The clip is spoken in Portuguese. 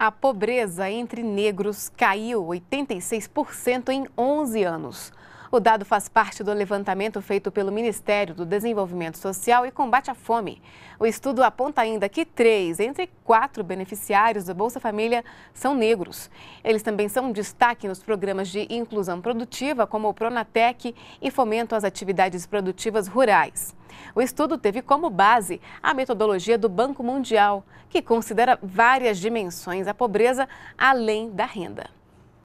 A pobreza entre negros caiu 86% em 11 anos. O dado faz parte do levantamento feito pelo Ministério do Desenvolvimento Social e Combate à Fome. O estudo aponta ainda que três entre quatro beneficiários do Bolsa Família são negros. Eles também são um destaque nos programas de inclusão produtiva, como o Pronatec e fomento às atividades produtivas rurais. O estudo teve como base a metodologia do Banco Mundial, que considera várias dimensões da pobreza além da renda.